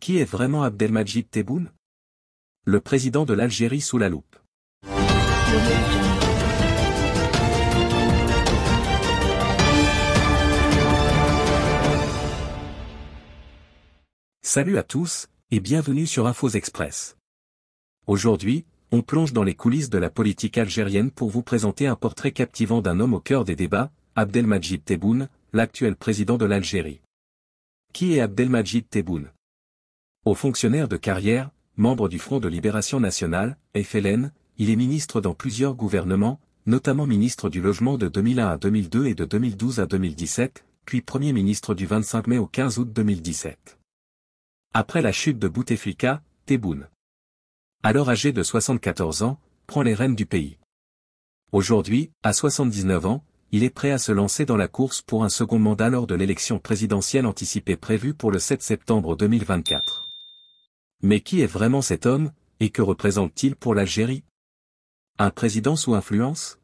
Qui est vraiment Abdelmajid Tebboune Le président de l'Algérie sous la loupe. Salut à tous, et bienvenue sur Infos Express. Aujourd'hui, on plonge dans les coulisses de la politique algérienne pour vous présenter un portrait captivant d'un homme au cœur des débats, Abdelmajid Tebboune, l'actuel président de l'Algérie. Qui est Abdelmajid Tebboune au fonctionnaire de carrière, membre du Front de Libération Nationale, FLN, il est ministre dans plusieurs gouvernements, notamment ministre du Logement de 2001 à 2002 et de 2012 à 2017, puis Premier ministre du 25 mai au 15 août 2017. Après la chute de Bouteflika, Tebboune, alors âgé de 74 ans, prend les rênes du pays. Aujourd'hui, à 79 ans, il est prêt à se lancer dans la course pour un second mandat lors de l'élection présidentielle anticipée prévue pour le 7 septembre 2024. Mais qui est vraiment cet homme, et que représente-t-il pour l'Algérie Un président sous influence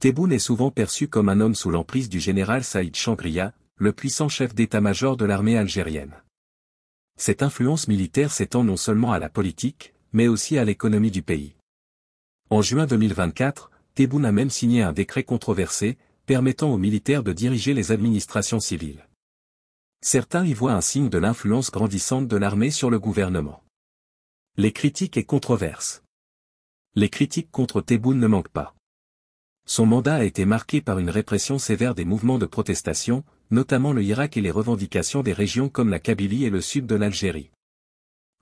Tebboune est souvent perçu comme un homme sous l'emprise du général Saïd Changria, le puissant chef d'état-major de l'armée algérienne. Cette influence militaire s'étend non seulement à la politique, mais aussi à l'économie du pays. En juin 2024, Tebboune a même signé un décret controversé, permettant aux militaires de diriger les administrations civiles. Certains y voient un signe de l'influence grandissante de l'armée sur le gouvernement. Les critiques et controverses. Les critiques contre Tebboune ne manquent pas. Son mandat a été marqué par une répression sévère des mouvements de protestation, notamment le Irak et les revendications des régions comme la Kabylie et le sud de l'Algérie.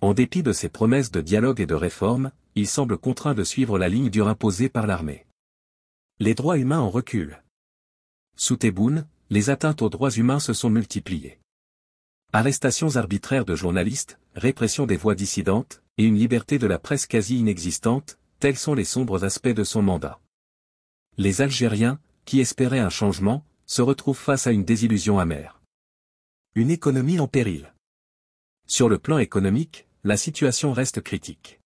En dépit de ses promesses de dialogue et de réforme, il semble contraint de suivre la ligne dure imposée par l'armée. Les droits humains en reculent. Sous Tebboune, les atteintes aux droits humains se sont multipliées. Arrestations arbitraires de journalistes, répression des voix dissidentes, et une liberté de la presse quasi inexistante, tels sont les sombres aspects de son mandat. Les Algériens, qui espéraient un changement, se retrouvent face à une désillusion amère. Une économie en péril. Sur le plan économique, la situation reste critique.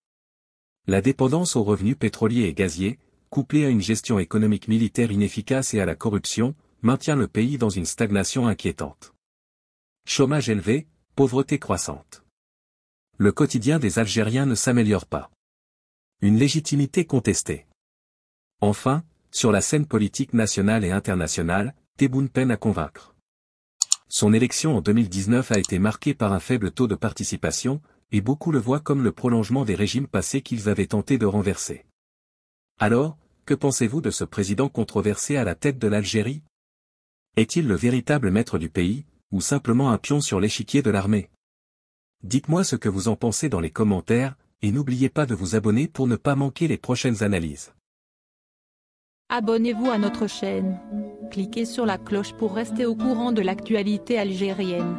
La dépendance aux revenus pétroliers et gaziers, couplée à une gestion économique militaire inefficace et à la corruption, maintient le pays dans une stagnation inquiétante. Chômage élevé, pauvreté croissante. Le quotidien des Algériens ne s'améliore pas. Une légitimité contestée. Enfin, sur la scène politique nationale et internationale, Tebboune peine à convaincre. Son élection en 2019 a été marquée par un faible taux de participation, et beaucoup le voient comme le prolongement des régimes passés qu'ils avaient tenté de renverser. Alors, que pensez-vous de ce président controversé à la tête de l'Algérie Est-il le véritable maître du pays, ou simplement un pion sur l'échiquier de l'armée Dites-moi ce que vous en pensez dans les commentaires, et n'oubliez pas de vous abonner pour ne pas manquer les prochaines analyses. Abonnez-vous à notre chaîne. Cliquez sur la cloche pour rester au courant de l'actualité algérienne.